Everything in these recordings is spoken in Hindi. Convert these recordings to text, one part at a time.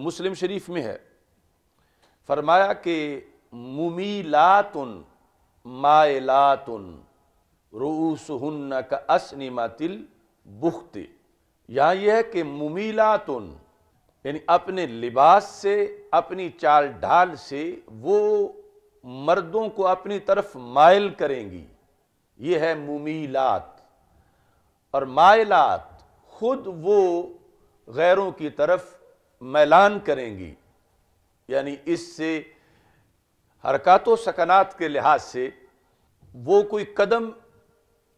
मुस्लिम शरीफ में है फरमाया कि मुमीलातुन मायलातुन रूसहन का असनिमातिल बुख्ते यहाँ यह है कि मुमीलातुन यानी अपने लिबास से अपनी चाल ढाल से वो मर्दों को अपनी तरफ मायल करेंगी ये है मुमीलात और मायलात खुद वो गैरों की तरफ मैलान करेंगी यानी इससे हरकत सकनात के लिहाज से वो कोई कदम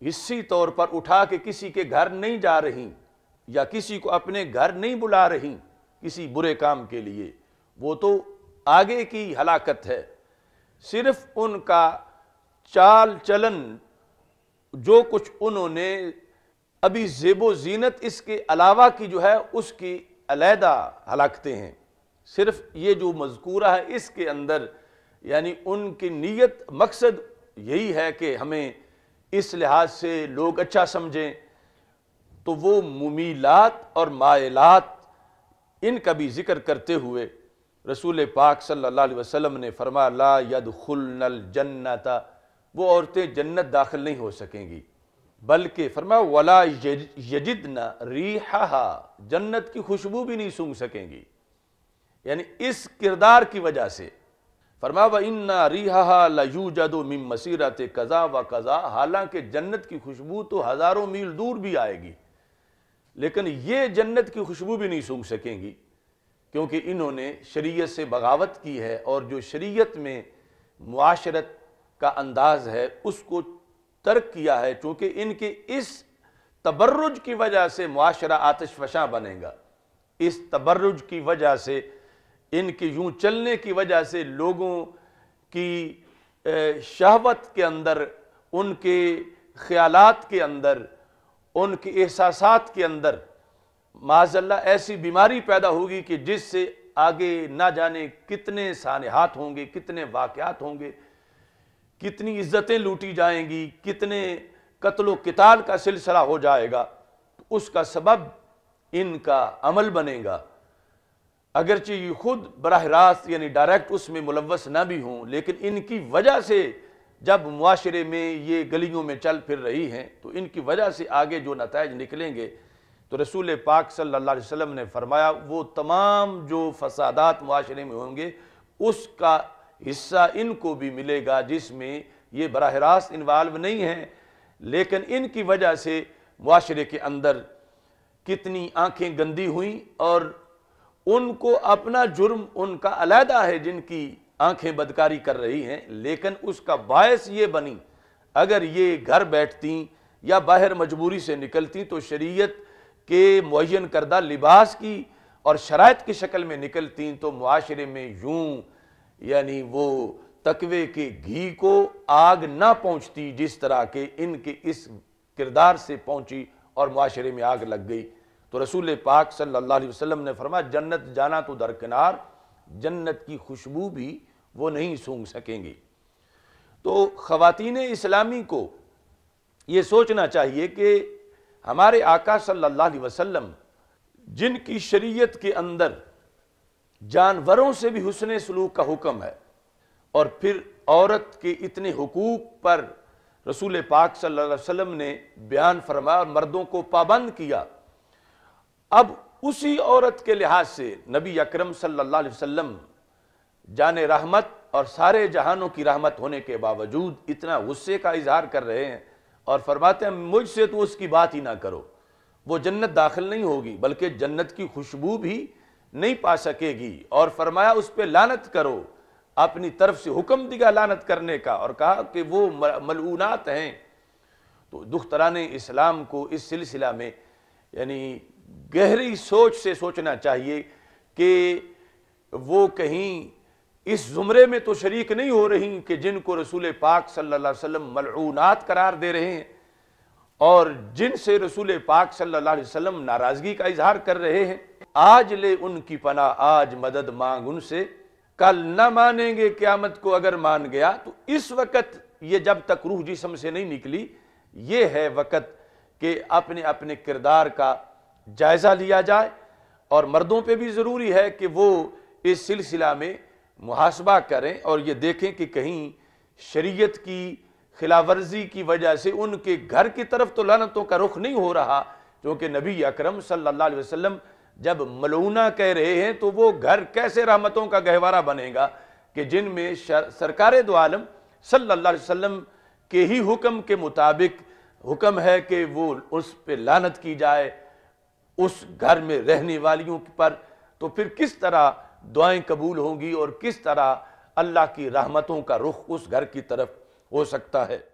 हिस्सी तौर पर उठा के किसी के घर नहीं जा रही या किसी को अपने घर नहीं बुला रही किसी बुरे काम के लिए वो तो आगे की हलाकत है सिर्फ उनका चाल चलन जो कुछ उन्होंने अभी जेबो जीनत इसके अलावा की जो है उसकी अलहदा हलाकते हैं सिर्फ ये जो मजकूरा है इसके अंदर यानी उनकी नीयत मकसद यही है कि हमें इस लिहाज से लोग अच्छा समझें तो वो मुमीलात और मायलात इनका भी जिक्र करते हुए रसूल पाक सल्लल्लाहु अलैहि वसल्लम ने फरमा ला यद खुल नल जन्नता वो औरतें जन्नत दाखिल नहीं हो सकेंगी बल्कि फरमा वला यजिदना हा जन्नत की खुशबू भी नहीं सूंघ सकेंगी यानी इस किरदार की वजह से फरमा व इन्ना रिहा लयू जदो मिम मसीरत कज़ा व कज़ा हालांकि जन्नत की खुशबू तो हज़ारों मील दूर भी आएगी लेकिन ये जन्नत की खुशबू भी नहीं सूंघ सकेंगी क्योंकि इन्होंने शरीयत से बगावत की है और जो शरीयत में माशरत का अंदाज़ है उसको तर्क किया है क्योंकि इनकी इस तबर्रुज की वजह से माशरा आतिश फशां बनेगा इस तबर्रुज की वजह से इनके यूं चलने की वजह से लोगों की शहवत के अंदर उनके ख्यालात के अंदर उनके एहसास के अंदर माजल्ला ऐसी बीमारी पैदा होगी कि जिससे आगे ना जाने कितने सानहात होंगे कितने वाक़ात होंगे कितनी इज्जतें लूटी जाएंगी कितने कत्लो किताल का सिलसिला हो जाएगा तो उसका सबब इनका अमल बनेगा अगरचे ये खुद बरह रास्त यानी डायरेक्ट उसमें मुलवस ना भी हों लेकिन इनकी वजह से जब मुआरे में ये गलियों में चल फिर रही हैं तो इनकी वजह से आगे जो नतज निकलेंगे तो रसूल पाक सल्लल्लाहु अलैहि वसल्लम ने फरमाया वो तमाम जो फसादात माशरे में होंगे उसका हिस्सा इनको भी मिलेगा जिसमें ये बरह रास्त इन्वाल्व नहीं है लेकिन इनकी वजह से माशरे के अंदर कितनी आंखें गंदी हुई और उनको अपना जुर्म उनका अलहदा है जिनकी आंखें बदकारी कर रही हैं लेकिन उसका बायस ये बनी अगर ये घर बैठती या बाहर मजबूरी से निकलती तो शरीयत के मुन करदा लिबास की और शरात की शक्ल में निकलती तो माशरे में यूँ यानी वो तकवे के घी को आग ना पहुंचती जिस तरह के इनके इस किरदार से पहुंची और माशरे में आग लग गई तो रसूल पाक सल्लल्लाहु अलैहि वसल्लम ने फरमाया जन्नत जाना तो दरकिनार जन्नत की खुशबू भी वो नहीं सूंघ सकेंगे तो ख़वातीन इस्लामी को ये सोचना चाहिए कि हमारे आका सल्लल्लाहु अलैहि वसल्लम जिनकी शरीयत के अंदर जानवरों से भी हुसन सलूक का हुक्म है और फिर औरत के इतने हकूक़ पर रसूल पाक सल्लल्लाहु अलैहि वसल्लम ने बयान फरमाया और मर्दों को पाबंद किया अब उसी औरत के लिहाज से नबी अकरम सल्लल्लाहु अलैहि वसल्लम जान रहमत और सारे जहानों की रहमत होने के बावजूद इतना गुस्से का इजहार कर रहे हैं और फरमाते हैं मुझसे तो उसकी बात ही ना करो वो जन्नत दाखिल नहीं होगी बल्कि जन्नत की खुशबू भी नहीं पा सकेगी और फरमाया उस पर लानत करो अपनी तरफ से हुक्म दिया लानत करने का और कहा कि वो मलूनात हैं तो दुख्तरान इस्लाम को इस सिलसिला में यानी गहरी सोच से सोचना चाहिए कि वो कहीं इस ज़ुमरे में तो शरीक नहीं हो रही कि जिनको रसूल पाक सल्लल्लाहु अलैहि वसल्लम मलूनात करार दे रहे हैं और जिनसे रसूल पाक सल्लल्लाहु अलैहि वसल्लम नाराज़गी का इजहार कर रहे हैं आज ले उनकी पना आज मदद मांग उनसे कल न मानेंगे क्यामत को अगर मान गया तो इस वक्त ये जब तक रूह जिसम से नहीं निकली ये है वक़्त कि अपने अपने किरदार का जायज़ा लिया जाए और मर्दों पे भी ज़रूरी है कि वो इस सिलसिला में मुहासबा करें और ये देखें कि कहीं शरीयत की वर्जी की वजह से उनके घर की तरफ तो लानतों का रुख नहीं हो रहा क्योंकि नबी अकरम सल्लल्लाहु अलैहि वसल्लम जब मलूना कह रहे हैं तो वो घर कैसे रहमतों का गहवारा बनेगा कि जिनमें सरकार दो आलम सल्ला वसम के ही हुक्म के मुताबिक हुक्म है कि वो उस पर लानत की जाए उस घर में रहने वालियों पर तो फिर किस तरह दुआएं कबूल होंगी और किस तरह अल्लाह की रहमतों का रुख उस घर की तरफ हो सकता है